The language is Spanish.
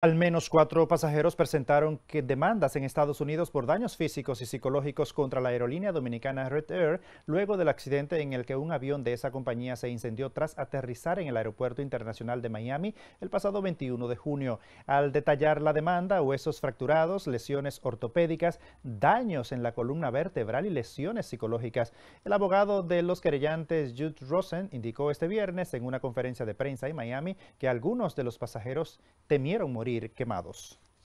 Al menos cuatro pasajeros presentaron que demandas en Estados Unidos por daños físicos y psicológicos contra la aerolínea dominicana Red Air luego del accidente en el que un avión de esa compañía se incendió tras aterrizar en el Aeropuerto Internacional de Miami el pasado 21 de junio. Al detallar la demanda, huesos fracturados, lesiones ortopédicas, daños en la columna vertebral y lesiones psicológicas. El abogado de los querellantes Jude Rosen indicó este viernes en una conferencia de prensa en Miami que algunos de los pasajeros temieron morir quemados.